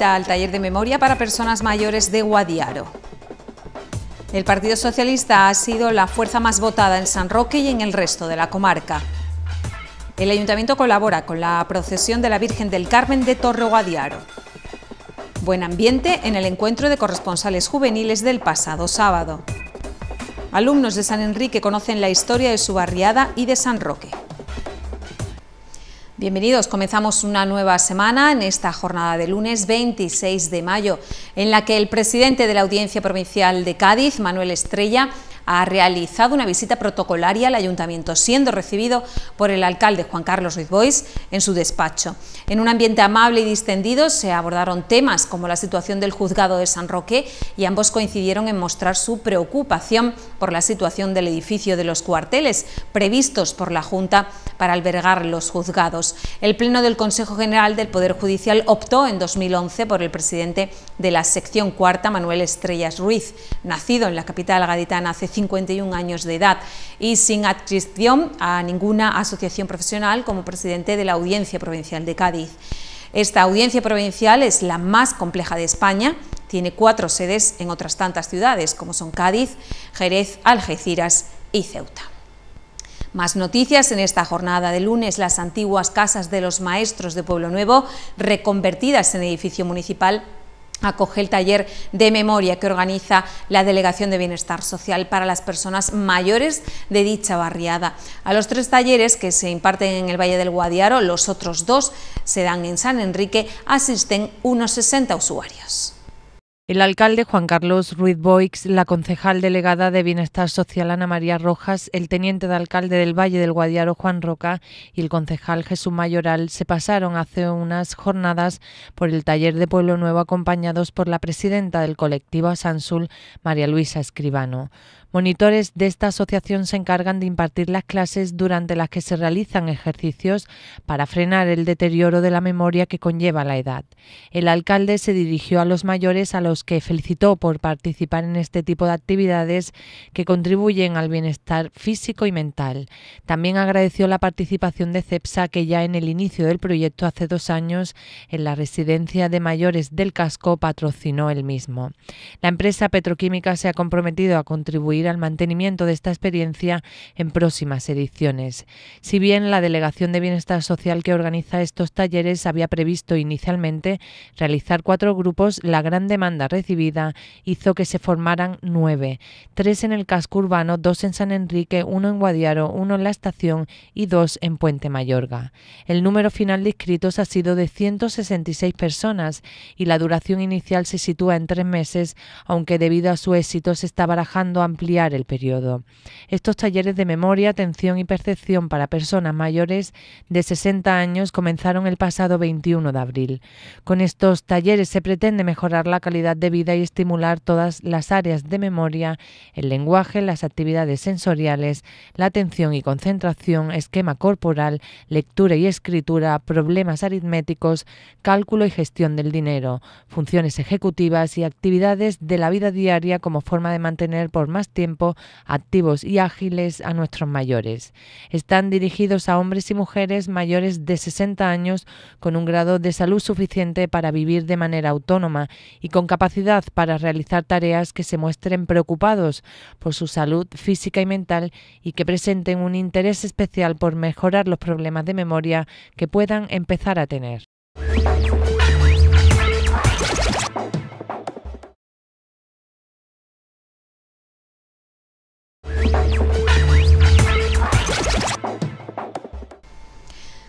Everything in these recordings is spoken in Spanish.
al taller de memoria para personas mayores de Guadiaro. El Partido Socialista ha sido la fuerza más votada en San Roque y en el resto de la comarca. El Ayuntamiento colabora con la procesión de la Virgen del Carmen de Torre Guadiaro. Buen ambiente en el encuentro de corresponsales juveniles del pasado sábado. Alumnos de San Enrique conocen la historia de su barriada y de San Roque. Bienvenidos, comenzamos una nueva semana en esta jornada de lunes 26 de mayo, en la que el presidente de la Audiencia Provincial de Cádiz, Manuel Estrella, ha realizado una visita protocolaria al ayuntamiento, siendo recibido por el alcalde Juan Carlos Ruiz Bois en su despacho. En un ambiente amable y distendido se abordaron temas como la situación del juzgado de San Roque y ambos coincidieron en mostrar su preocupación por la situación del edificio de los cuarteles previstos por la Junta para albergar los juzgados. El Pleno del Consejo General del Poder Judicial optó en 2011 por el presidente de la sección cuarta, Manuel Estrellas Ruiz, nacido en la capital gaditana 51 años de edad y sin adscripción a ninguna asociación profesional como presidente de la Audiencia Provincial de Cádiz. Esta audiencia provincial es la más compleja de España, tiene cuatro sedes en otras tantas ciudades como son Cádiz, Jerez, Algeciras y Ceuta. Más noticias en esta jornada de lunes, las antiguas casas de los maestros de Pueblo Nuevo, reconvertidas en edificio municipal, acoge el taller de memoria que organiza la Delegación de Bienestar Social para las personas mayores de dicha barriada. A los tres talleres que se imparten en el Valle del Guadiaro, los otros dos se dan en San Enrique, asisten unos 60 usuarios. El alcalde Juan Carlos Ruiz Boix, la concejal delegada de Bienestar Social Ana María Rojas, el teniente de alcalde del Valle del Guadiaro Juan Roca y el concejal Jesús Mayoral se pasaron hace unas jornadas por el taller de Pueblo Nuevo acompañados por la presidenta del colectivo Asansul, María Luisa Escribano. Monitores de esta asociación se encargan de impartir las clases durante las que se realizan ejercicios para frenar el deterioro de la memoria que conlleva la edad. El alcalde se dirigió a los mayores a los que felicitó por participar en este tipo de actividades que contribuyen al bienestar físico y mental. También agradeció la participación de CEPSA que ya en el inicio del proyecto hace dos años en la residencia de mayores del casco patrocinó el mismo. La empresa petroquímica se ha comprometido a contribuir al mantenimiento de esta experiencia en próximas ediciones. Si bien la Delegación de Bienestar Social que organiza estos talleres había previsto inicialmente realizar cuatro grupos, la gran demanda recibida hizo que se formaran nueve, tres en el casco urbano, dos en San Enrique, uno en Guadiaro, uno en la estación y dos en Puente Mayorga. El número final de inscritos ha sido de 166 personas y la duración inicial se sitúa en tres meses, aunque debido a su éxito se está barajando ampliar el periodo. Estos talleres de memoria, atención y percepción para personas mayores de 60 años comenzaron el pasado 21 de abril. Con estos talleres se pretende mejorar la calidad de vida y estimular todas las áreas de memoria, el lenguaje, las actividades sensoriales, la atención y concentración, esquema corporal, lectura y escritura, problemas aritméticos, cálculo y gestión del dinero, funciones ejecutivas y actividades de la vida diaria como forma de mantener por más tiempo activos y ágiles a nuestros mayores. Están dirigidos a hombres y mujeres mayores de 60 años con un grado de salud suficiente para vivir de manera autónoma y con capacidad para realizar tareas que se muestren preocupados por su salud física y mental y que presenten un interés especial por mejorar los problemas de memoria que puedan empezar a tener.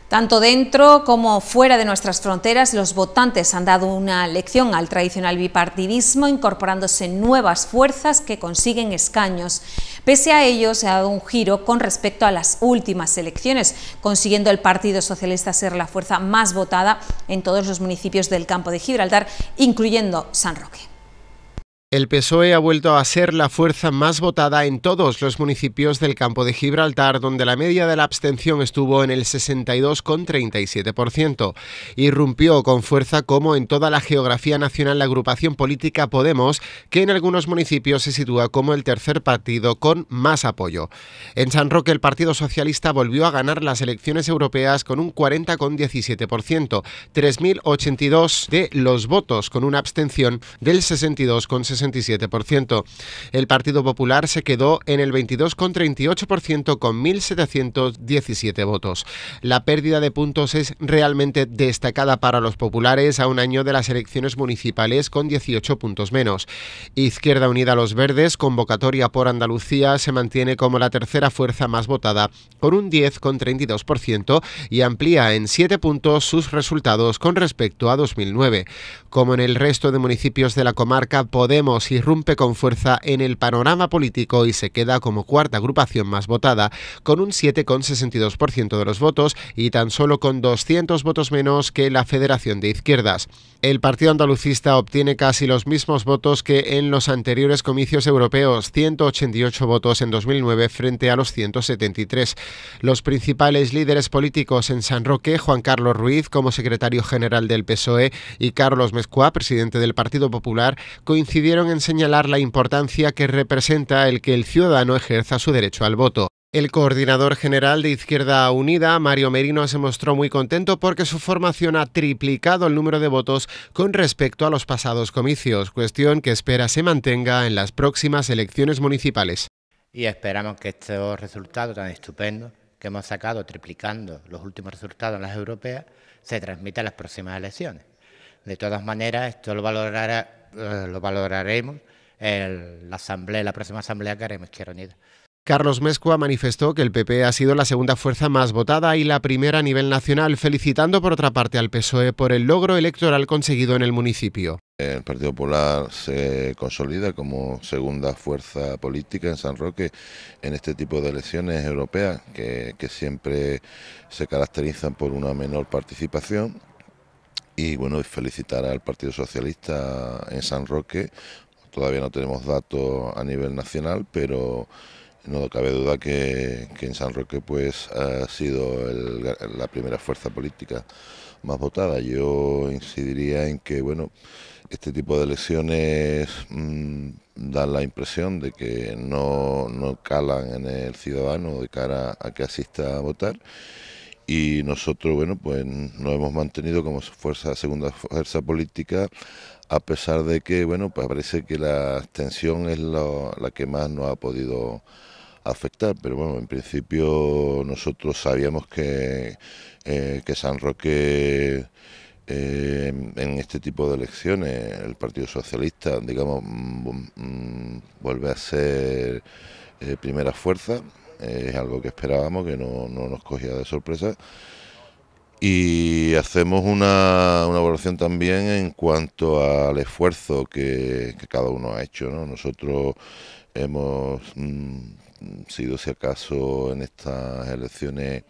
Tanto dentro como fuera de nuestras fronteras, los votantes han dado una lección al tradicional bipartidismo, incorporándose nuevas fuerzas que consiguen escaños. Pese a ello, se ha dado un giro con respecto a las últimas elecciones, consiguiendo el Partido Socialista ser la fuerza más votada en todos los municipios del campo de Gibraltar, incluyendo San Roque. El PSOE ha vuelto a ser la fuerza más votada en todos los municipios del campo de Gibraltar, donde la media de la abstención estuvo en el 62,37%. Irrumpió con fuerza como en toda la geografía nacional la agrupación política Podemos, que en algunos municipios se sitúa como el tercer partido con más apoyo. En San Roque el Partido Socialista volvió a ganar las elecciones europeas con un 40,17%, 3.082 de los votos con una abstención del 62,67%. El Partido Popular se quedó en el 22,38% con 1.717 votos. La pérdida de puntos es realmente destacada para los populares a un año de las elecciones municipales con 18 puntos menos. Izquierda Unida los Verdes, convocatoria por Andalucía, se mantiene como la tercera fuerza más votada con un 10,32% y amplía en 7 puntos sus resultados con respecto a 2009. Como en el resto de municipios de la comarca, Podemos irrumpe con fuerza en el panorama político y se queda como cuarta agrupación más votada, con un 7,62% de los votos y tan solo con 200 votos menos que la Federación de Izquierdas. El Partido Andalucista obtiene casi los mismos votos que en los anteriores comicios europeos, 188 votos en 2009 frente a los 173. Los principales líderes políticos en San Roque, Juan Carlos Ruiz como secretario general del PSOE y Carlos Mezcua, presidente del Partido Popular, coincidieron en señalar la importancia que representa el que el ciudadano ejerza su derecho al voto. El coordinador general de Izquierda Unida, Mario Merino, se mostró muy contento porque su formación ha triplicado el número de votos con respecto a los pasados comicios, cuestión que espera se mantenga en las próximas elecciones municipales. Y esperamos que estos resultados tan estupendos que hemos sacado, triplicando los últimos resultados en las europeas, se transmita a las próximas elecciones. De todas maneras, esto lo valorará eh, lo valoraremos en la, asamblea, la próxima asamblea que haremos Carlos Mezcua manifestó que el PP ha sido la segunda fuerza más votada y la primera a nivel nacional, felicitando por otra parte al PSOE por el logro electoral conseguido en el municipio. Eh, el Partido Popular se consolida como segunda fuerza política en San Roque en este tipo de elecciones europeas que, que siempre se caracterizan por una menor participación y bueno, felicitar al Partido Socialista en San Roque. Todavía no tenemos datos a nivel nacional, pero no cabe duda que, en San Roque pues ha sido la primera fuerza política más votada. Yo incidiría en que bueno, este tipo de elecciones mm, dan la impresión de que no, no calan en el ciudadano de cara a que asista a votar y nosotros, bueno, pues nos hemos mantenido como fuerza, segunda fuerza política, a pesar de que, bueno, pues parece que la tensión es la que más nos ha podido afectar, pero bueno, en principio nosotros sabíamos que, eh, que San Roque... Eh, en este tipo de elecciones el Partido Socialista, digamos, mm, mm, vuelve a ser eh, primera fuerza, es algo que esperábamos, que no, nos cogía de sorpresa. Y hacemos una, evaluación también en cuanto al esfuerzo que, cada uno ha hecho. ¿no? Nosotros hemos mm, sido, si acaso, en estas elecciones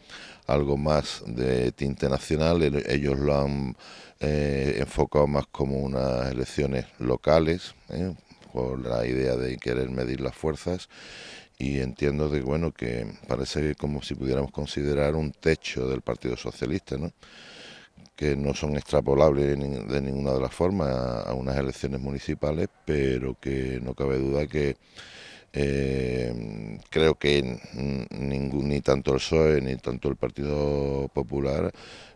algo más de tinte nacional. Ellos lo han eh, enfocado más como unas elecciones locales, ¿eh? por la idea de querer medir las fuerzas y entiendo que bueno que parece como si pudiéramos considerar un techo del Partido Socialista, ¿no? que no son extrapolables de ninguna de las formas a unas elecciones municipales, pero que no cabe duda que eh, creo que ni tanto el PSOE ni tanto el Partido Popular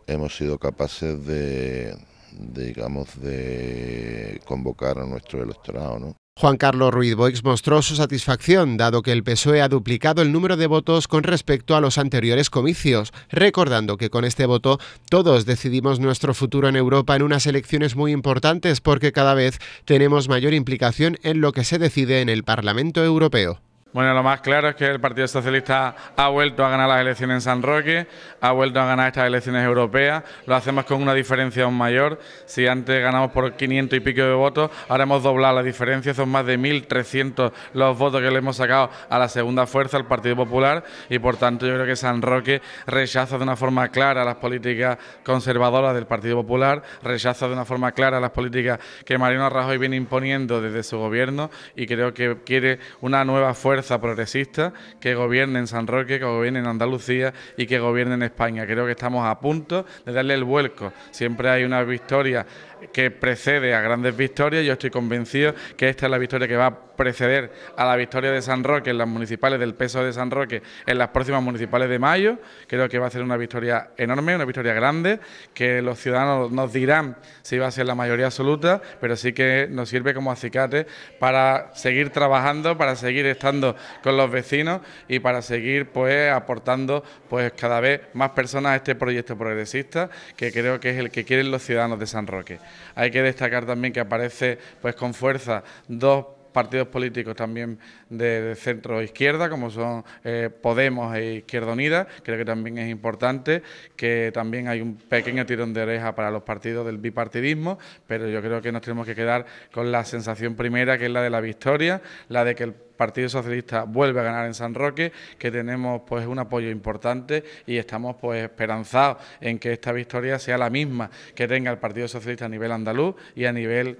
hemos sido capaces de, de digamos, de convocar a nuestro electorado, ¿no? Juan Carlos Ruiz Boix mostró su satisfacción, dado que el PSOE ha duplicado el número de votos con respecto a los anteriores comicios, recordando que con este voto todos decidimos nuestro futuro en Europa en unas elecciones muy importantes porque cada vez tenemos mayor implicación en lo que se decide en el Parlamento Europeo. Bueno, lo más claro es que el Partido Socialista ha vuelto a ganar las elecciones en San Roque, ha vuelto a ganar estas elecciones europeas, lo hacemos con una diferencia aún mayor. Si antes ganamos por 500 y pico de votos, ahora hemos doblado la diferencia, son más de 1.300 los votos que le hemos sacado a la segunda fuerza, al Partido Popular, y por tanto yo creo que San Roque rechaza de una forma clara las políticas conservadoras del Partido Popular, rechaza de una forma clara las políticas que Mariano Rajoy viene imponiendo desde su gobierno y creo que quiere una nueva fuerza progresista que gobierne en San Roque, que gobierne en Andalucía y que gobierne en España. Creo que estamos a punto de darle el vuelco. Siempre hay una victoria que precede a grandes victorias. Yo estoy convencido que esta es la victoria que va a preceder a la victoria de San Roque en las municipales del peso de San Roque en las próximas municipales de mayo. Creo que va a ser una victoria enorme, una victoria grande, que los ciudadanos nos dirán si va a ser la mayoría absoluta, pero sí que nos sirve como acicate para seguir trabajando, para seguir estando con los vecinos y para seguir pues aportando pues cada vez más personas a este proyecto progresista que creo que es el que quieren los ciudadanos de San Roque. Hay que destacar también que aparece pues con fuerza dos partidos políticos también de, centro izquierda, como son eh, Podemos e Izquierda Unida. Creo que también es importante que también hay un pequeño tirón de oreja para los partidos del bipartidismo, pero yo creo que nos tenemos que quedar con la sensación primera, que es la de la victoria, la de que el Partido Socialista vuelve a ganar en San Roque, que tenemos pues un apoyo importante y estamos pues esperanzados en que esta victoria sea la misma que tenga el Partido Socialista a nivel andaluz y a nivel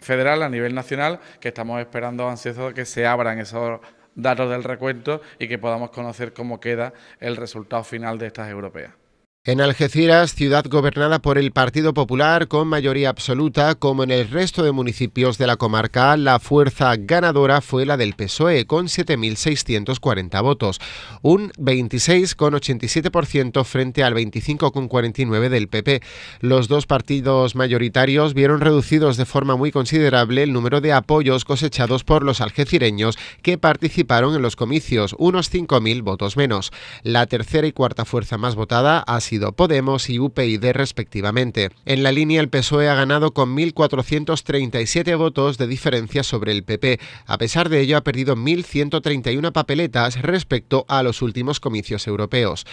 federal, a nivel nacional, que estamos esperando ansiosos que se abran esos datos del recuento y que podamos conocer cómo queda el resultado final de estas europeas. En Algeciras, ciudad gobernada por el Partido Popular con mayoría absoluta, como en el resto de municipios de la comarca, la fuerza ganadora fue la del PSOE, con 7.640 votos, un 26,87% frente al 25,49% del PP. Los dos partidos mayoritarios vieron reducidos de forma muy considerable el número de apoyos cosechados por los algecireños que participaron en los comicios, unos 5.000 votos menos. La tercera y cuarta fuerza más votada ha sido Podemos y UPyD respectivamente. En la línea el PSOE ha ganado con 1.437 votos de diferencia sobre el PP. A pesar de ello ha perdido 1.131 papeletas respecto a los últimos comicios europeos.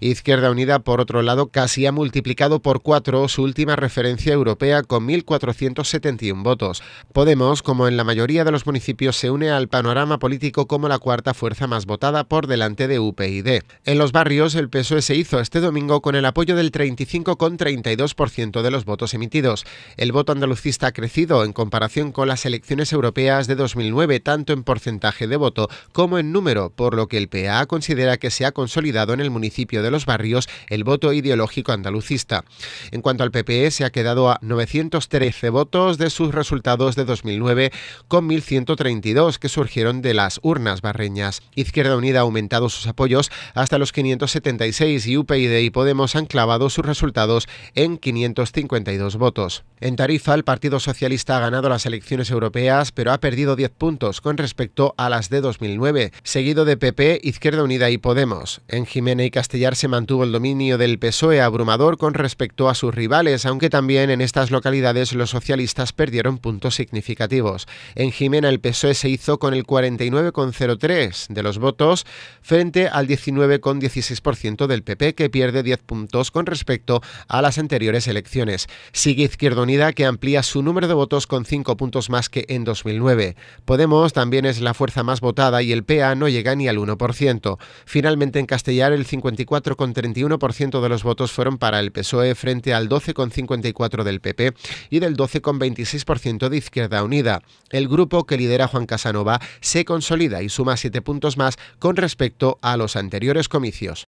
Izquierda Unida, por otro lado, casi ha multiplicado por cuatro su última referencia europea con 1.471 votos. Podemos, como en la mayoría de los municipios, se une al panorama político como la cuarta fuerza más votada por delante de UPyD. En los barrios, el PSOE se hizo este domingo con el apoyo del 35,32% de los votos emitidos. El voto andalucista ha crecido en comparación con las elecciones europeas de 2009, tanto en porcentaje de voto como en número, por lo que el PA considera que se ha consolidado en el municipio de Los Barrios el voto ideológico andalucista. En cuanto al PPE, se ha quedado a 913 votos de sus resultados de 2009 con 1.132 que surgieron de las urnas barreñas. Izquierda Unida ha aumentado sus apoyos hasta los 576 y UPyD y Podemos Podemos han clavado sus resultados en 552 votos. En Tarifa, el Partido Socialista ha ganado las elecciones europeas, pero ha perdido 10 puntos con respecto a las de 2009, seguido de PP, Izquierda Unida y Podemos. En Jimena y Castellar se mantuvo el dominio del PSOE abrumador con respecto a sus rivales, aunque también en estas localidades los socialistas perdieron puntos significativos. En Jimena el PSOE se hizo con el 49,03 de los votos frente al 19,16% del PP que pierde 10 puntos con respecto a las anteriores elecciones. Sigue Izquierda Unida, que amplía su número de votos con 5 puntos más que en 2009. Podemos también es la fuerza más votada y el PA no llega ni al 1%. Finalmente, en Castellar, el 54,31% de los votos fueron para el PSOE frente al 12,54% del PP y del 12,26% de Izquierda Unida. El grupo que lidera Juan Casanova se consolida y suma 7 puntos más con respecto a los anteriores comicios.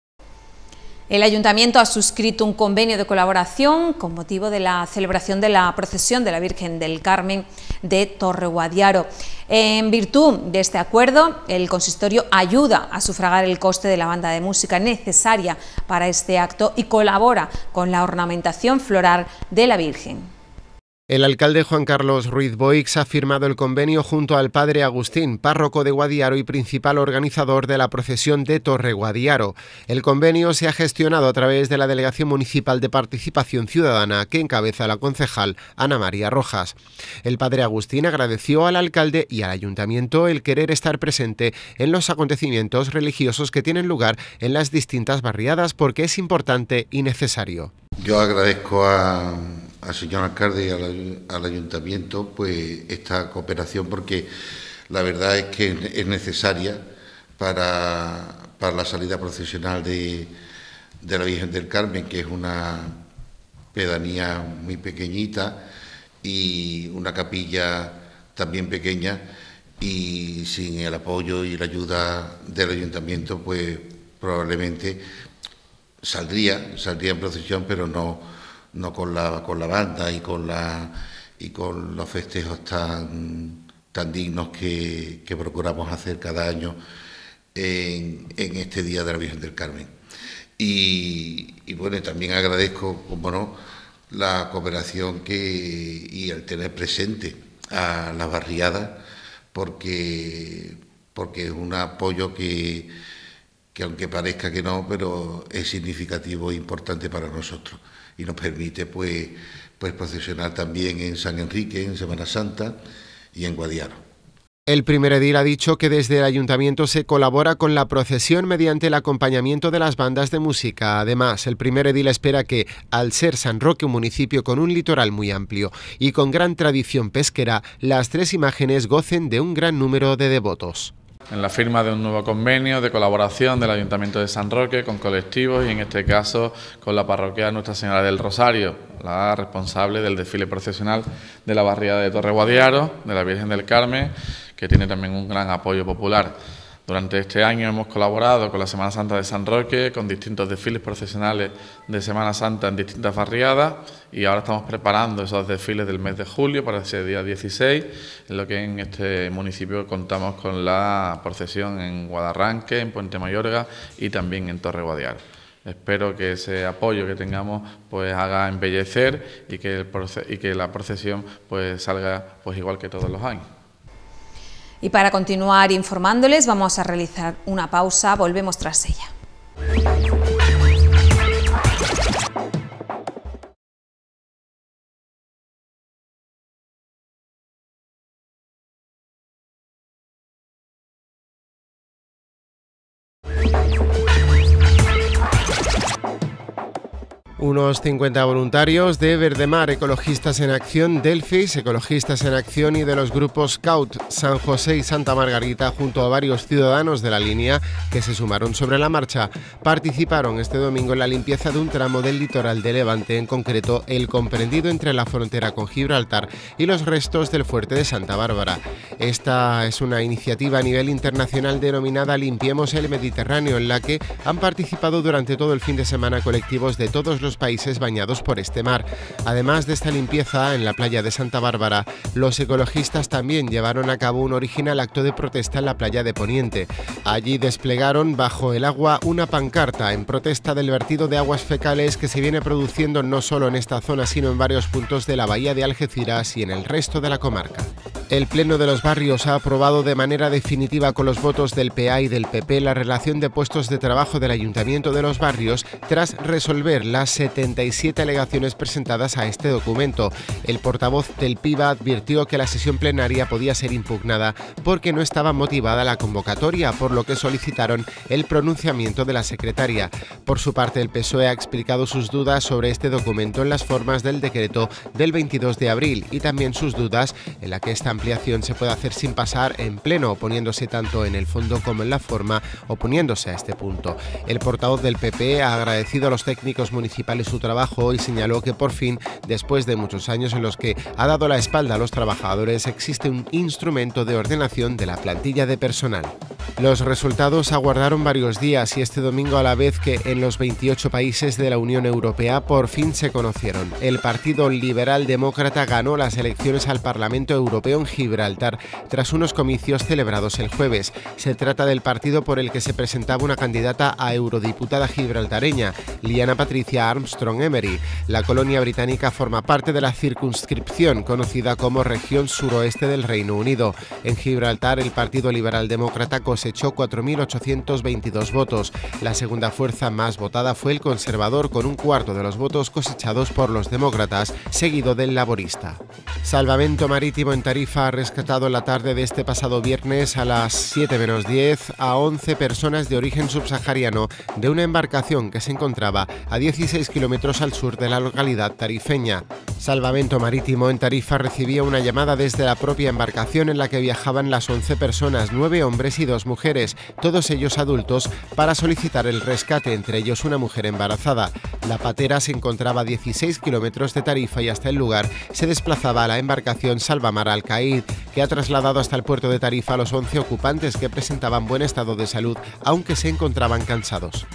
El Ayuntamiento ha suscrito un convenio de colaboración con motivo de la celebración de la procesión de la Virgen del Carmen de Torreguadiaro. En virtud de este acuerdo, el consistorio ayuda a sufragar el coste de la banda de música necesaria para este acto y colabora con la ornamentación floral de la Virgen. El alcalde Juan Carlos Ruiz Boix ha firmado el convenio junto al padre Agustín, párroco de Guadiaro y principal organizador de la procesión de Torre Guadiaro. El convenio se ha gestionado a través de la Delegación Municipal de Participación Ciudadana que encabeza la concejal Ana María Rojas. El padre Agustín agradeció al alcalde y al ayuntamiento el querer estar presente en los acontecimientos religiosos que tienen lugar en las distintas barriadas porque es importante y necesario. Yo agradezco a al señor alcalde y al, ayuntamiento pues esta cooperación porque la verdad es que es necesaria para, la salida procesional de, de la Virgen del Carmen, que es una pedanía muy pequeñita y una capilla también pequeña y sin el apoyo y la ayuda del ayuntamiento pues probablemente saldría, saldría en procesión pero no no con la, banda y con, y con los festejos tan, tan dignos que, procuramos hacer cada año en, este Día de la Virgen del Carmen. Y, bueno, también agradezco, como no, la cooperación y el tener presente a la barriada porque, porque es un apoyo que, que aunque parezca que no, pero es significativo e importante para nosotros y nos permite pues, pues procesionar también en San Enrique, en Semana Santa y en Guadiaro. El primer edil ha dicho que desde el ayuntamiento se colabora con la procesión mediante el acompañamiento de las bandas de música. Además, el primer edil espera que, al ser San Roque un municipio con un litoral muy amplio y con gran tradición pesquera, las tres imágenes gocen de un gran número de devotos en la firma de un nuevo convenio de colaboración del Ayuntamiento de San Roque con colectivos y en este caso con la parroquia Nuestra Señora del Rosario, la responsable del desfile procesional de la barriada de Torre Guadiaro, de la Virgen del Carmen, que tiene también un gran apoyo popular. Durante este año hemos colaborado con la Semana Santa de San Roque, con distintos desfiles procesionales de Semana Santa en distintas barriadas y ahora estamos preparando esos desfiles del mes de julio para ese día 16, en lo que en este municipio contamos con la procesión en Guadarranque, en Puente Mayorga y también en Torre Guadiar. Espero que ese apoyo que tengamos pues haga embellecer y que, y que la procesión pues salga pues igual que todos los años. Y para continuar informándoles vamos a realizar una pausa, volvemos tras ella. 50 voluntarios de Verdemar, Ecologistas en Acción, Delfis, Ecologistas en Acción y de los grupos Scout San José y Santa Margarita, junto a varios ciudadanos de la línea que se sumaron sobre la marcha. Participaron este domingo en la limpieza de un tramo del litoral de Levante, en concreto el comprendido entre la frontera con Gibraltar y los restos del fuerte de Santa Bárbara. Esta es una iniciativa a nivel internacional denominada Limpiemos el Mediterráneo, en la que han participado durante todo el fin de semana colectivos de todos los países países bañados por este mar. Además de esta limpieza en la playa de Santa Bárbara, los ecologistas también llevaron a cabo un original acto de protesta en la playa de Poniente. Allí desplegaron bajo el agua una pancarta en protesta del vertido de aguas fecales que se viene produciendo no solo en esta zona, sino en varios puntos de la bahía de Algeciras y en el resto de la comarca. El Pleno de los Barrios ha aprobado de manera definitiva con los votos del PA y del PP la relación de puestos de trabajo del Ayuntamiento de los Barrios tras resolver las 77 alegaciones presentadas a este documento. El portavoz del PIBA advirtió que la sesión plenaria podía ser impugnada porque no estaba motivada la convocatoria, por lo que solicitaron el pronunciamiento de la secretaria. Por su parte, el PSOE ha explicado sus dudas sobre este documento en las formas del decreto del 22 de abril y también sus dudas en la que están ampliación se puede hacer sin pasar en pleno, oponiéndose tanto en el fondo como en la forma, oponiéndose a este punto. El portavoz del PP ha agradecido a los técnicos municipales su trabajo y señaló que por fin, después de muchos años en los que ha dado la espalda a los trabajadores, existe un instrumento de ordenación de la plantilla de personal. Los resultados aguardaron varios días y este domingo a la vez que en los 28 países de la Unión Europea por fin se conocieron. El Partido Liberal Demócrata ganó las elecciones al Parlamento Europeo en Gibraltar tras unos comicios celebrados el jueves. Se trata del partido por el que se presentaba una candidata a eurodiputada gibraltareña, Liana Patricia Armstrong Emery. La colonia británica forma parte de la circunscripción conocida como región suroeste del Reino Unido. En Gibraltar, el Partido Liberal Demócrata cosechó 4.822 votos. La segunda fuerza más votada fue el conservador con un cuarto de los votos cosechados por los demócratas, seguido del laborista. Salvamento marítimo en Tarifa ha rescatado en la tarde de este pasado viernes a las 7 menos 10 a 11 personas de origen subsahariano de una embarcación que se encontraba a 16 kilómetros al sur de la localidad tarifeña. Salvamento Marítimo en Tarifa recibía una llamada desde la propia embarcación en la que viajaban las 11 personas, 9 hombres y 2 mujeres, todos ellos adultos, para solicitar el rescate, entre ellos una mujer embarazada. La patera se encontraba a 16 kilómetros de Tarifa y hasta el lugar se desplazaba la embarcación Salvamar Alcaí que ha trasladado hasta el puerto de Tarifa a los 11 ocupantes que presentaban buen estado de salud, aunque se encontraban cansados.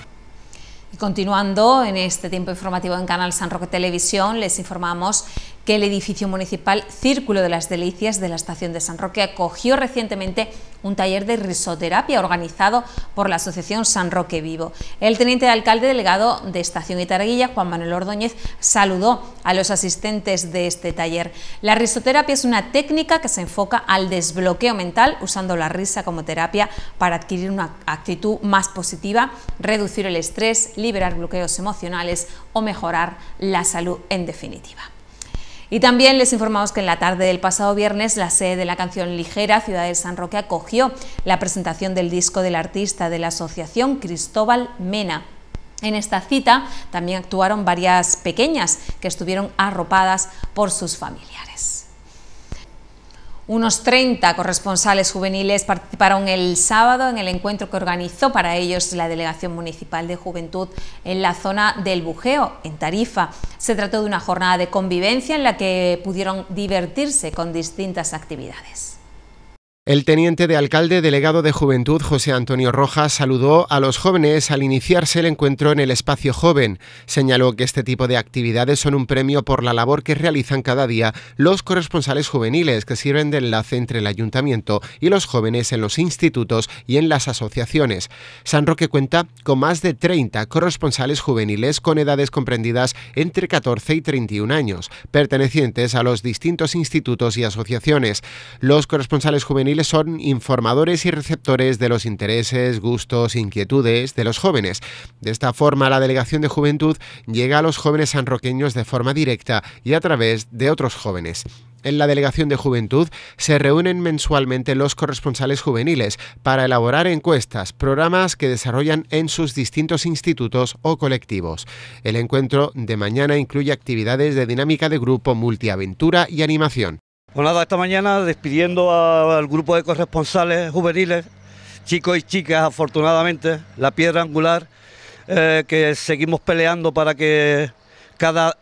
Y continuando en este tiempo informativo en Canal San Roque Televisión, les informamos que el edificio municipal Círculo de las Delicias de la Estación de San Roque acogió recientemente un taller de risoterapia organizado por la Asociación San Roque Vivo. El teniente de alcalde delegado de Estación Itarguilla, Juan Manuel Ordóñez, saludó a los asistentes de este taller. La risoterapia es una técnica que se enfoca al desbloqueo mental usando la risa como terapia para adquirir una actitud más positiva, reducir el estrés, liberar bloqueos emocionales o mejorar la salud en definitiva. Y también les informamos que en la tarde del pasado viernes la sede de la canción ligera Ciudad de San Roque acogió la presentación del disco del artista de la asociación Cristóbal Mena. En esta cita también actuaron varias pequeñas que estuvieron arropadas por sus familiares. Unos 30 corresponsales juveniles participaron el sábado en el encuentro que organizó para ellos la Delegación Municipal de Juventud en la zona del Bujeo, en Tarifa. Se trató de una jornada de convivencia en la que pudieron divertirse con distintas actividades. El teniente de alcalde delegado de Juventud, José Antonio Rojas, saludó a los jóvenes al iniciarse el encuentro en el espacio joven. Señaló que este tipo de actividades son un premio por la labor que realizan cada día los corresponsales juveniles que sirven de enlace entre el ayuntamiento y los jóvenes en los institutos y en las asociaciones. San Roque cuenta con más de 30 corresponsales juveniles con edades comprendidas entre 14 y 31 años, pertenecientes a los distintos institutos y asociaciones. Los corresponsales juveniles son informadores y receptores de los intereses, gustos, inquietudes de los jóvenes. De esta forma, la Delegación de Juventud llega a los jóvenes sanroqueños de forma directa y a través de otros jóvenes. En la Delegación de Juventud se reúnen mensualmente los corresponsales juveniles para elaborar encuestas, programas que desarrollan en sus distintos institutos o colectivos. El encuentro de mañana incluye actividades de dinámica de grupo, multiaventura y animación. Pues nada, esta mañana despidiendo al grupo de corresponsales juveniles, chicos y chicas, afortunadamente, la piedra angular, eh, que seguimos peleando para que cada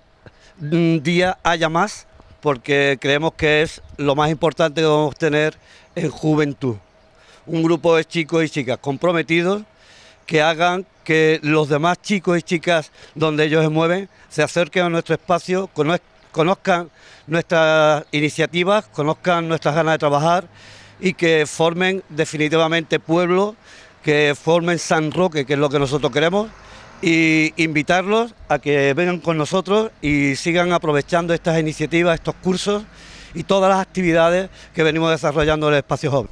mm, día haya más, porque creemos que es lo más importante que vamos a tener en juventud. Un grupo de chicos y chicas comprometidos que hagan que los demás chicos y chicas donde ellos se mueven se acerquen a nuestro espacio, con conozcan nuestras iniciativas, conozcan nuestras ganas de trabajar y que formen definitivamente pueblo, que formen San Roque, que es lo que nosotros queremos, y invitarlos a que vengan con nosotros y sigan aprovechando estas iniciativas, estos cursos y todas las actividades que venimos desarrollando en el espacio joven.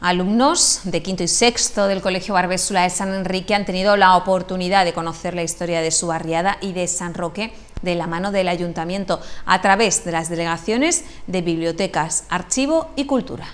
Alumnos de quinto y sexto del Colegio Barbésula de San Enrique han tenido la oportunidad de conocer la historia de su barriada y de San Roque de la mano del Ayuntamiento a través de las delegaciones de Bibliotecas, Archivo y Cultura.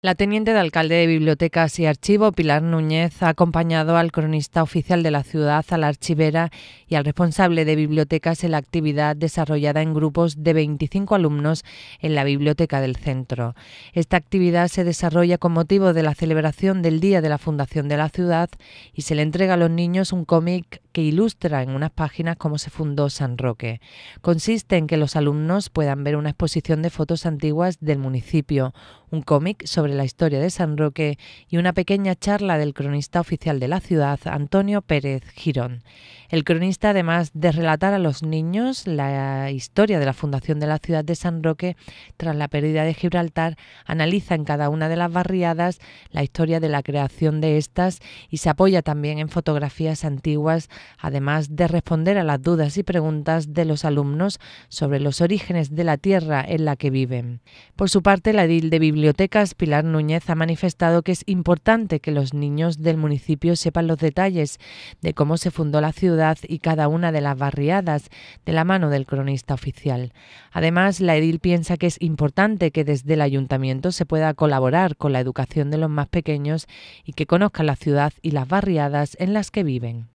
La teniente de alcalde de Bibliotecas y Archivo, Pilar Núñez, ha acompañado al cronista oficial de la ciudad, a la archivera y al responsable de bibliotecas en la actividad desarrollada en grupos de 25 alumnos en la biblioteca del centro. Esta actividad se desarrolla con motivo de la celebración del Día de la Fundación de la Ciudad y se le entrega a los niños un cómic que ilustra en unas páginas cómo se fundó San Roque. Consiste en que los alumnos puedan ver una exposición de fotos antiguas del municipio, un cómic sobre la historia de San Roque y una pequeña charla del cronista oficial de la ciudad, Antonio Pérez Girón. El cronista, además de relatar a los niños la historia de la fundación de la ciudad de San Roque tras la pérdida de Gibraltar, analiza en cada una de las barriadas la historia de la creación de estas y se apoya también en fotografías antiguas, además de responder a las dudas y preguntas de los alumnos sobre los orígenes de la tierra en la que viven. Por su parte, la edil de bibliotecas Pilar Núñez ha manifestado que es importante que los niños del municipio sepan los detalles de cómo se fundó la ciudad y cada una de las barriadas de la mano del cronista oficial. Además, la edil piensa que es importante que desde el ayuntamiento se pueda colaborar con la educación de los más pequeños y que conozcan la ciudad y las barriadas en las que viven.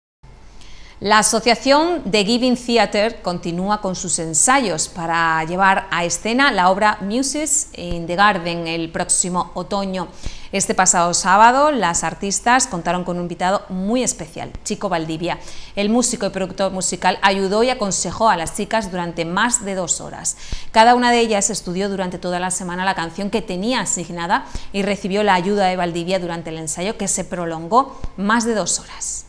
La Asociación de Giving Theatre continúa con sus ensayos para llevar a escena la obra Muses in the Garden el próximo otoño. Este pasado sábado las artistas contaron con un invitado muy especial, Chico Valdivia. El músico y productor musical ayudó y aconsejó a las chicas durante más de dos horas. Cada una de ellas estudió durante toda la semana la canción que tenía asignada y recibió la ayuda de Valdivia durante el ensayo que se prolongó más de dos horas.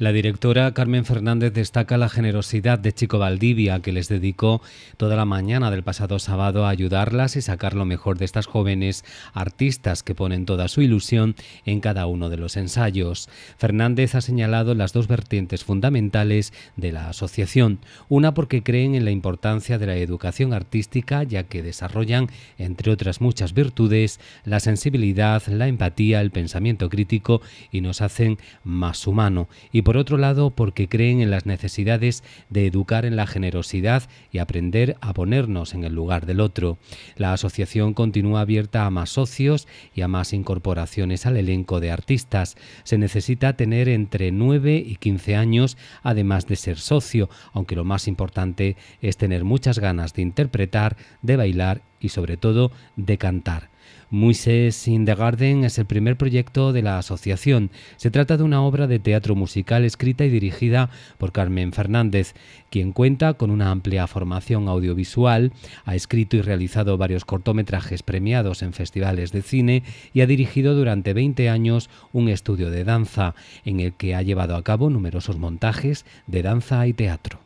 La directora Carmen Fernández destaca la generosidad de Chico Valdivia, que les dedicó toda la mañana del pasado sábado a ayudarlas y sacar lo mejor de estas jóvenes artistas que ponen toda su ilusión en cada uno de los ensayos. Fernández ha señalado las dos vertientes fundamentales de la asociación, una porque creen en la importancia de la educación artística, ya que desarrollan, entre otras muchas virtudes, la sensibilidad, la empatía, el pensamiento crítico y nos hacen más humano por otro lado porque creen en las necesidades de educar en la generosidad y aprender a ponernos en el lugar del otro. La asociación continúa abierta a más socios y a más incorporaciones al elenco de artistas. Se necesita tener entre 9 y 15 años, además de ser socio, aunque lo más importante es tener muchas ganas de interpretar, de bailar y sobre todo de cantar. Moises in the Garden es el primer proyecto de la asociación. Se trata de una obra de teatro musical escrita y dirigida por Carmen Fernández, quien cuenta con una amplia formación audiovisual, ha escrito y realizado varios cortometrajes premiados en festivales de cine y ha dirigido durante 20 años un estudio de danza, en el que ha llevado a cabo numerosos montajes de danza y teatro.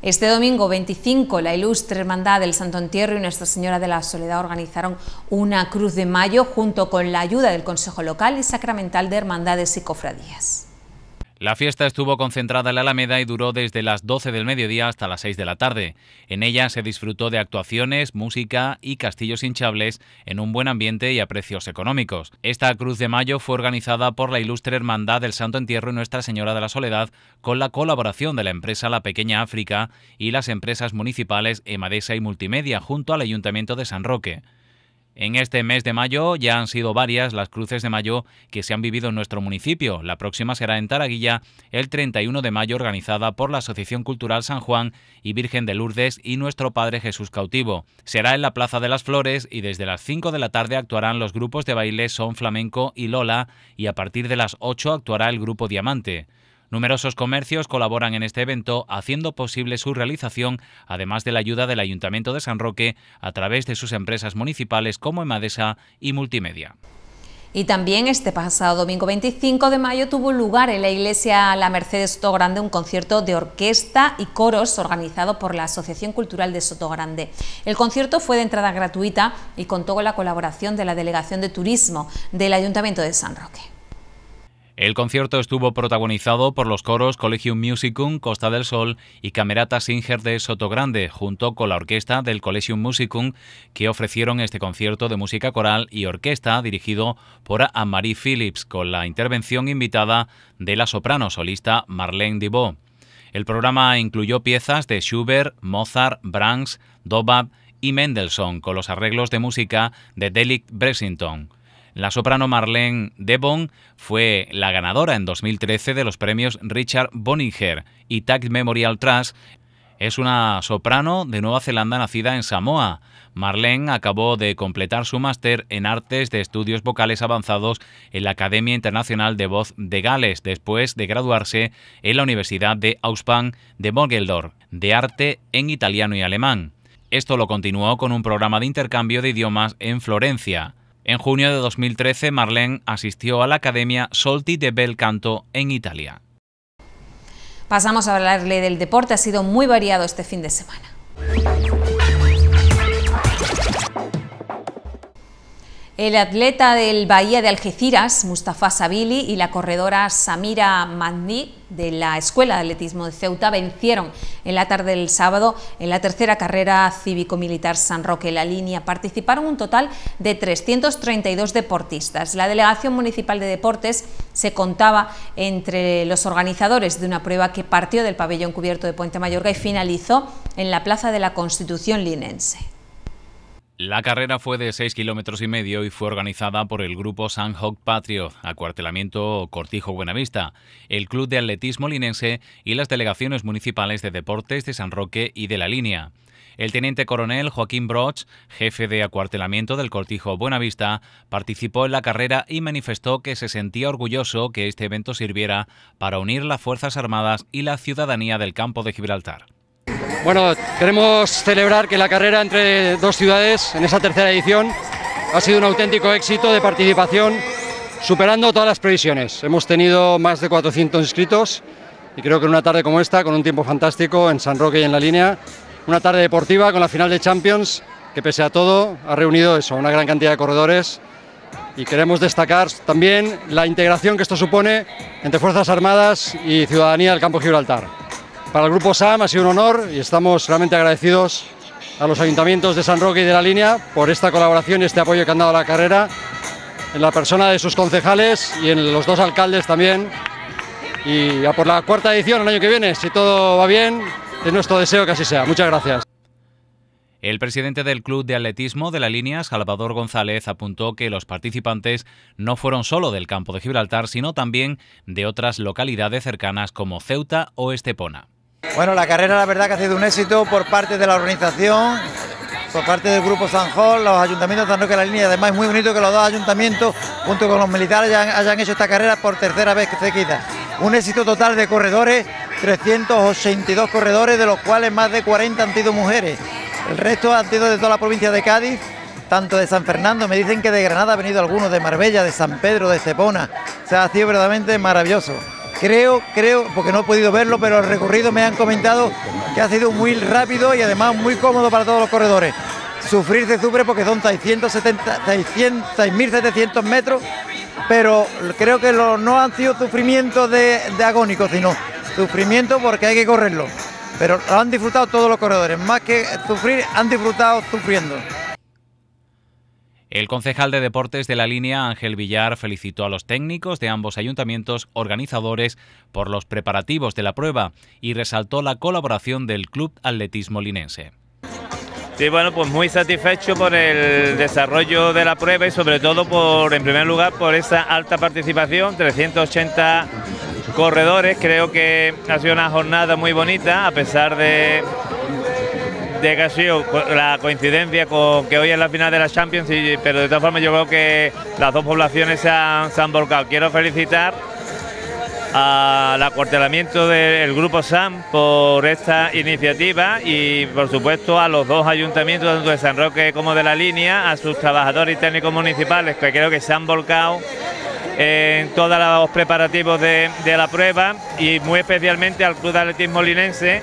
Este domingo 25, la Ilustre Hermandad del Santo Entierro y Nuestra Señora de la Soledad organizaron una Cruz de Mayo junto con la ayuda del Consejo Local y Sacramental de Hermandades y Cofradías. La fiesta estuvo concentrada en la Alameda y duró desde las 12 del mediodía hasta las 6 de la tarde. En ella se disfrutó de actuaciones, música y castillos hinchables en un buen ambiente y a precios económicos. Esta Cruz de Mayo fue organizada por la ilustre Hermandad del Santo Entierro y Nuestra Señora de la Soledad con la colaboración de la empresa La Pequeña África y las empresas municipales Emadesa y Multimedia junto al Ayuntamiento de San Roque. En este mes de mayo ya han sido varias las cruces de mayo que se han vivido en nuestro municipio. La próxima será en Taraguilla el 31 de mayo organizada por la Asociación Cultural San Juan y Virgen de Lourdes y Nuestro Padre Jesús Cautivo. Será en la Plaza de las Flores y desde las 5 de la tarde actuarán los grupos de baile Son Flamenco y Lola y a partir de las 8 actuará el grupo Diamante. Numerosos comercios colaboran en este evento haciendo posible su realización, además de la ayuda del Ayuntamiento de San Roque a través de sus empresas municipales como Emadesa y Multimedia. Y también este pasado domingo 25 de mayo tuvo lugar en la iglesia La Mercedes Sotogrande un concierto de orquesta y coros organizado por la Asociación Cultural de Sotogrande. El concierto fue de entrada gratuita y contó con la colaboración de la Delegación de Turismo del Ayuntamiento de San Roque. El concierto estuvo protagonizado por los coros Collegium Musicum Costa del Sol y Camerata Singer de Sotogrande, junto con la orquesta del Collegium Musicum, que ofrecieron este concierto de música coral y orquesta dirigido por Anne-Marie Phillips, con la intervención invitada de la soprano solista Marlene Dibot. El programa incluyó piezas de Schubert, Mozart, Brahms, Dobab y Mendelssohn, con los arreglos de música de Delic Bresington. La soprano Marlene Devon fue la ganadora en 2013 de los premios Richard Boninger y Tag Memorial Trust es una soprano de Nueva Zelanda nacida en Samoa. Marlene acabó de completar su máster en artes de estudios vocales avanzados en la Academia Internacional de Voz de Gales, después de graduarse en la Universidad de Auspan de Mogeldorf, de arte en italiano y alemán. Esto lo continuó con un programa de intercambio de idiomas en Florencia. En junio de 2013, Marlene asistió a la Academia Solti de Bel Canto en Italia. Pasamos a hablarle del deporte, ha sido muy variado este fin de semana. El atleta del Bahía de Algeciras, Mustafa Sabili, y la corredora Samira Mandi de la Escuela de Atletismo de Ceuta, vencieron en la tarde del sábado en la tercera carrera cívico-militar San Roque. la línea participaron un total de 332 deportistas. La Delegación Municipal de Deportes se contaba entre los organizadores de una prueba que partió del pabellón cubierto de Puente Mayorga y finalizó en la Plaza de la Constitución linense. La carrera fue de 6 kilómetros y medio y fue organizada por el grupo San Hawk Patriot, Acuartelamiento Cortijo Buenavista, el Club de Atletismo Linense y las delegaciones municipales de deportes de San Roque y de la Línea. El teniente coronel Joaquín Broch, jefe de acuartelamiento del Cortijo Buenavista, participó en la carrera y manifestó que se sentía orgulloso que este evento sirviera para unir las Fuerzas Armadas y la ciudadanía del campo de Gibraltar. Bueno, queremos celebrar que la carrera entre dos ciudades en esa tercera edición ha sido un auténtico éxito de participación, superando todas las previsiones. Hemos tenido más de 400 inscritos y creo que en una tarde como esta, con un tiempo fantástico en San Roque y en la línea, una tarde deportiva con la final de Champions, que pese a todo ha reunido eso, una gran cantidad de corredores y queremos destacar también la integración que esto supone entre Fuerzas Armadas y ciudadanía del Campo Gibraltar. Para el Grupo SAM ha sido un honor y estamos realmente agradecidos a los ayuntamientos de San Roque y de la línea por esta colaboración y este apoyo que han dado a la carrera, en la persona de sus concejales y en los dos alcaldes también. Y a por la cuarta edición el año que viene, si todo va bien, es nuestro deseo que así sea. Muchas gracias. El presidente del Club de Atletismo de la línea, Salvador González, apuntó que los participantes no fueron solo del campo de Gibraltar, sino también de otras localidades cercanas como Ceuta o Estepona. Bueno, la carrera la verdad que ha sido un éxito por parte de la organización, por parte del Grupo Sanjol, los ayuntamientos tanto que la línea. Además es muy bonito que los dos ayuntamientos, junto con los militares, hayan, hecho esta carrera por tercera vez que se quita. Un éxito total de corredores, 382 corredores, de los cuales más de 40 han sido mujeres. El resto han sido de toda la provincia de Cádiz, tanto de San Fernando, me dicen que de Granada ha venido algunos, de Marbella, de San Pedro, de Cepona. se ha sido verdaderamente maravilloso. Creo, creo, porque no he podido verlo, pero el recorrido me han comentado que ha sido muy rápido y además muy cómodo para todos los corredores. Sufrir se sufre porque son 6.700 metros, pero creo que no han sido sufrimientos de, de agónicos, sino sufrimiento porque hay que correrlo. Pero lo han disfrutado todos los corredores, más que sufrir, han disfrutado sufriendo. El concejal de deportes de la línea, Ángel Villar, felicitó a los técnicos de ambos ayuntamientos organizadores por los preparativos de la prueba y resaltó la colaboración del Club Atletismo Linense. Sí, bueno, pues muy satisfecho por el desarrollo de la prueba y sobre todo por, en primer lugar, por esa alta participación, 380 corredores, creo que ha sido una jornada muy bonita, a pesar de de que ha sido la coincidencia con que hoy es la final de la Champions, pero de todas formas yo creo que las dos poblaciones se han, han volcado. Quiero felicitar al acuartelamiento del grupo SAM por esta iniciativa y por supuesto a los dos ayuntamientos, tanto de San Roque como de la línea, a sus trabajadores y técnicos municipales que creo que se han volcado en todos los preparativos de, la prueba y muy especialmente al Club de Atletismo Linense,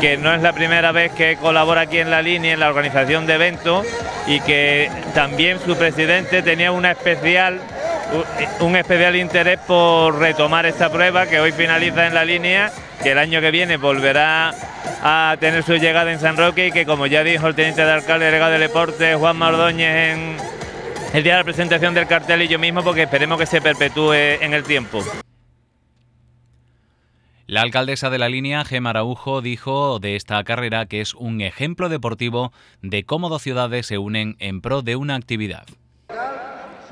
que no es la primera vez que colabora aquí en la línea en la organización de eventos y que también su presidente tenía una especial un especial interés por retomar esta prueba que hoy finaliza en la línea, que el año que viene volverá a tener su llegada en San Roque y que como ya dijo el teniente de alcalde delegado de deporte Juan Mardoñez en, el día de la presentación del cartel y yo mismo porque esperemos que se perpetúe en el tiempo. La alcaldesa de la línea, Gemma Araujo, dijo de esta carrera que es un ejemplo deportivo de cómo dos ciudades se unen en pro de una actividad.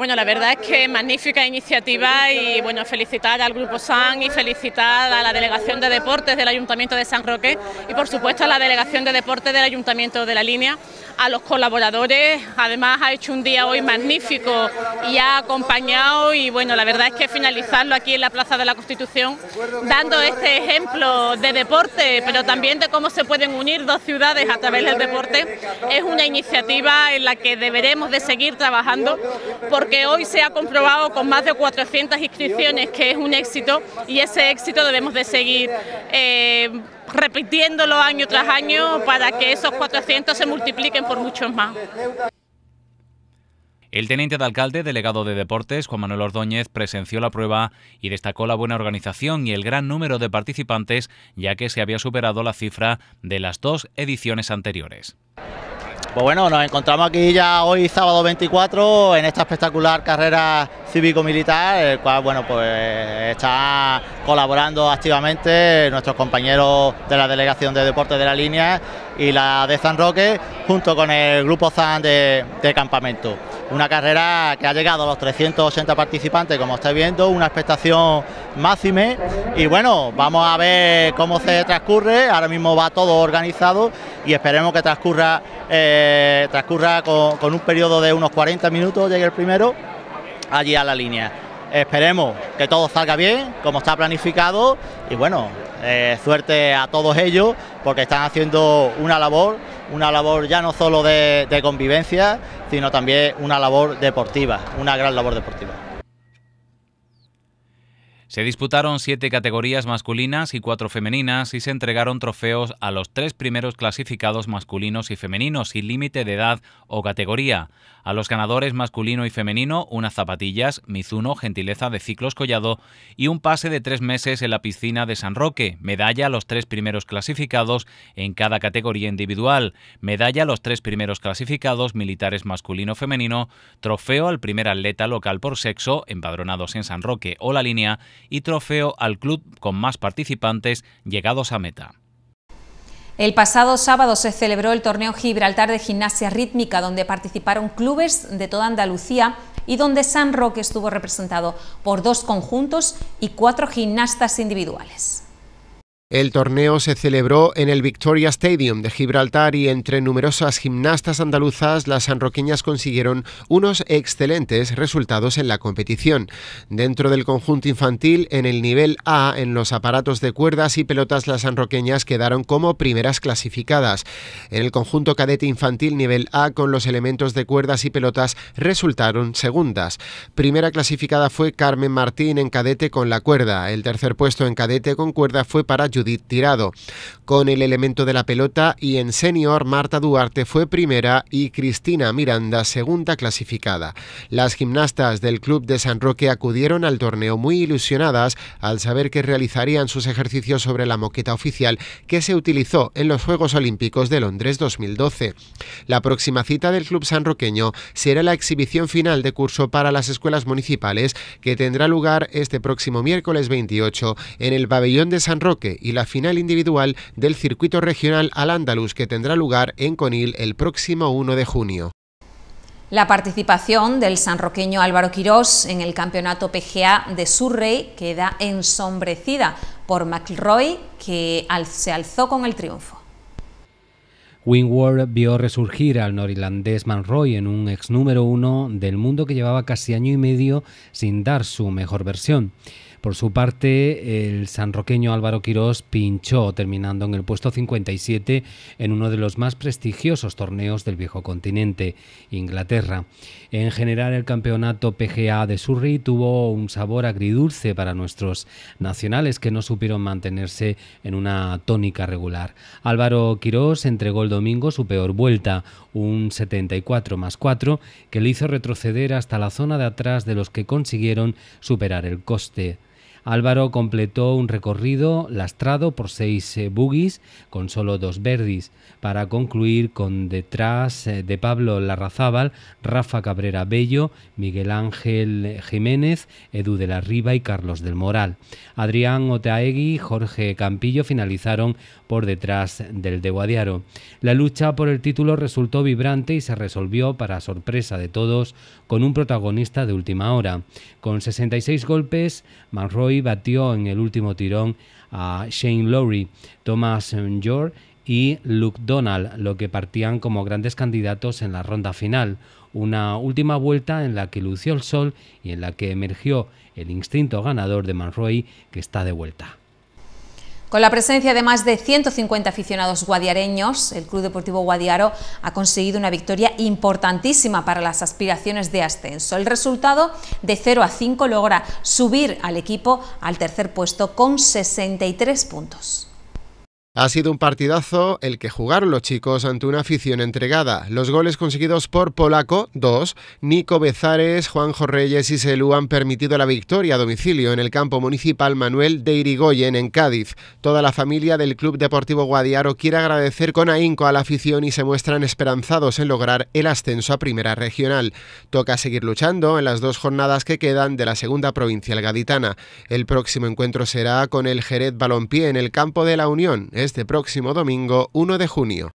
Bueno, la verdad es que magnífica iniciativa y bueno, felicitar al Grupo SAN y felicitar a la Delegación de Deportes del Ayuntamiento de San Roque y por supuesto a la Delegación de Deportes del Ayuntamiento de la Línea, a los colaboradores. Además ha hecho un día hoy magnífico y ha acompañado y bueno, la verdad es que finalizarlo aquí en la Plaza de la Constitución dando este ejemplo de deporte, pero también de cómo se pueden unir dos ciudades a través del deporte, es una iniciativa en la que deberemos de seguir trabajando porque que hoy se ha comprobado con más de 400 inscripciones que es un éxito y ese éxito debemos de seguir eh, repitiéndolo año tras año para que esos 400 se multipliquen por muchos más. El teniente de alcalde, delegado de deportes, Juan Manuel Ordóñez, presenció la prueba y destacó la buena organización y el gran número de participantes, ya que se había superado la cifra de las dos ediciones anteriores. Pues bueno, nos encontramos aquí ya hoy sábado 24 en esta espectacular carrera cívico-militar, el cual bueno pues está colaborando activamente nuestros compañeros de la Delegación de Deportes de la Línea y la de San Roque junto con el grupo Zan de, campamento. Una carrera que ha llegado a los 380 participantes, como estáis viendo, una expectación máxima... Y bueno, vamos a ver cómo se transcurre. Ahora mismo va todo organizado y esperemos que transcurra, eh, transcurra con un periodo de unos 40 minutos, llegue el primero, allí a la línea. Esperemos que todo salga bien, como está planificado. Y bueno, eh, suerte a todos ellos porque están haciendo una labor, una labor ya no solo de convivencia, sino también una labor deportiva, una gran labor deportiva. Se disputaron siete categorías masculinas y cuatro femeninas y se entregaron trofeos a los tres primeros clasificados masculinos y femeninos sin límite de edad o categoría. A los ganadores masculino y femenino, unas zapatillas Mizuno Gentileza de Ciclos Collado y un pase de tres meses en la piscina de San Roque. Medalla a los tres primeros clasificados en cada categoría individual. Medalla a los tres primeros clasificados militares masculino-femenino. Trofeo al primer atleta local por sexo, empadronados en San Roque o la línea y trofeo al club con más participantes llegados a meta. El pasado sábado se celebró el torneo Gibraltar de gimnasia rítmica, donde participaron clubes de toda Andalucía y donde San Roque estuvo representado por dos conjuntos y cuatro gimnastas individuales. El torneo se celebró en el Victoria Stadium de Gibraltar y entre numerosas gimnastas andaluzas, las sanroqueñas consiguieron unos excelentes resultados en la competición. Dentro del conjunto infantil, en el nivel A, en los aparatos de cuerdas y pelotas, las sanroqueñas quedaron como primeras clasificadas. En el conjunto cadete infantil nivel A, con los elementos de cuerdas y pelotas, resultaron segundas. Primera clasificada fue Carmen Martín en cadete con la cuerda. El tercer puesto en cadete con cuerda fue para Tirado. Con el elemento de la pelota y en senior, Marta Duarte fue primera y Cristina Miranda segunda clasificada. Las gimnastas del Club de San Roque acudieron al torneo muy ilusionadas al saber que realizarían sus ejercicios sobre la moqueta oficial que se utilizó en los Juegos Olímpicos de Londres 2012. La próxima cita del Club Sanroqueño será la exhibición final de curso para las escuelas municipales que tendrá lugar este próximo miércoles 28 en el pabellón de San Roque y la final individual del circuito regional al Andalus que tendrá lugar en Conil el próximo 1 de junio. La participación del sanroqueño Álvaro Quirós en el campeonato PGA de Surrey queda ensombrecida por McRoy, que se alzó con el triunfo. Wingward vio resurgir al norirlandés Manroy en un ex número uno del mundo que llevaba casi año y medio sin dar su mejor versión. Por su parte, el sanroqueño Álvaro Quirós pinchó, terminando en el puesto 57 en uno de los más prestigiosos torneos del viejo continente, Inglaterra. En general, el campeonato PGA de Surrey tuvo un sabor agridulce para nuestros nacionales que no supieron mantenerse en una tónica regular. Álvaro Quirós entregó el domingo su peor vuelta, un 74 más 4, que le hizo retroceder hasta la zona de atrás de los que consiguieron superar el coste. Álvaro completó un recorrido lastrado por seis eh, bugies con solo dos verdis, para concluir con detrás eh, de Pablo Larrazábal, Rafa Cabrera Bello, Miguel Ángel Jiménez, Edu de la Riva y Carlos del Moral. Adrián Oteaegui y Jorge Campillo finalizaron por detrás del de Guadiaro. La lucha por el título resultó vibrante y se resolvió, para sorpresa de todos, con un protagonista de última hora. Con 66 golpes, Manroy batió en el último tirón a Shane Lowry, Thomas Young y Luke Donald, lo que partían como grandes candidatos en la ronda final. Una última vuelta en la que lució el sol y en la que emergió el instinto ganador de Manroy, que está de vuelta. Con la presencia de más de 150 aficionados guadiareños, el Club Deportivo Guadiaro ha conseguido una victoria importantísima para las aspiraciones de ascenso. El resultado de 0 a 5 logra subir al equipo al tercer puesto con 63 puntos. Ha sido un partidazo el que jugaron los chicos ante una afición entregada. Los goles conseguidos por Polaco, 2, Nico Bezares, Juan Reyes y Selú han permitido la victoria a domicilio en el campo municipal Manuel de Irigoyen en Cádiz. Toda la familia del Club Deportivo Guadiaro quiere agradecer con ahínco a la afición y se muestran esperanzados en lograr el ascenso a Primera Regional. Toca seguir luchando en las dos jornadas que quedan de la segunda Provincial gaditana. El próximo encuentro será con el Jerez Balompié en el campo de la Unión este próximo domingo 1 de junio.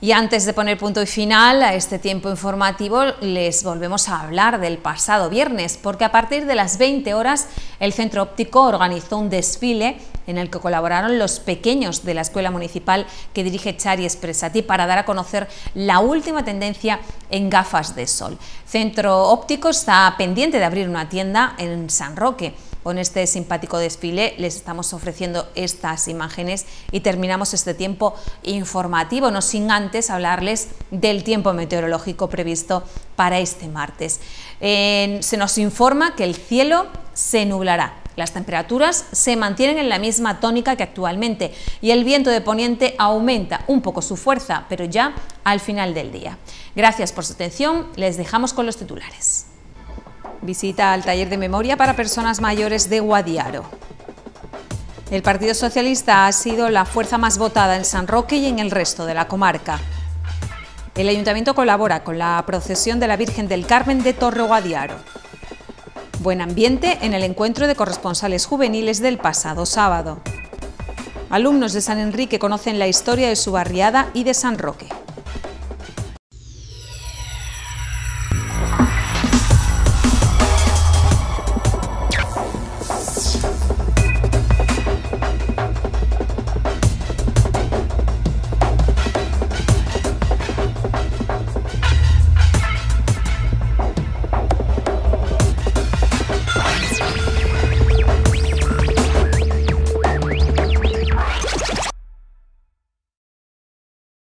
Y antes de poner punto y final a este tiempo informativo, les volvemos a hablar del pasado viernes, porque a partir de las 20 horas el Centro Óptico organizó un desfile en el que colaboraron los pequeños de la Escuela Municipal que dirige Chari Presati para dar a conocer la última tendencia en gafas de sol. Centro Óptico está pendiente de abrir una tienda en San Roque, con este simpático desfile les estamos ofreciendo estas imágenes y terminamos este tiempo informativo, no sin antes hablarles del tiempo meteorológico previsto para este martes. se nos informa que el cielo se nublará. Las temperaturas se mantienen en la misma tónica que actualmente y el viento de poniente aumenta un poco su fuerza, pero ya al final del día. Gracias por su atención, les dejamos con los titulares visita al taller de memoria para personas mayores de Guadiaro. El Partido Socialista ha sido la fuerza más votada en San Roque y en el resto de la comarca. El Ayuntamiento colabora con la procesión de la Virgen del Carmen de Torre Guadiaro. Buen ambiente en el encuentro de corresponsales juveniles del pasado sábado. Alumnos de San Enrique conocen la historia de su barriada y de San Roque.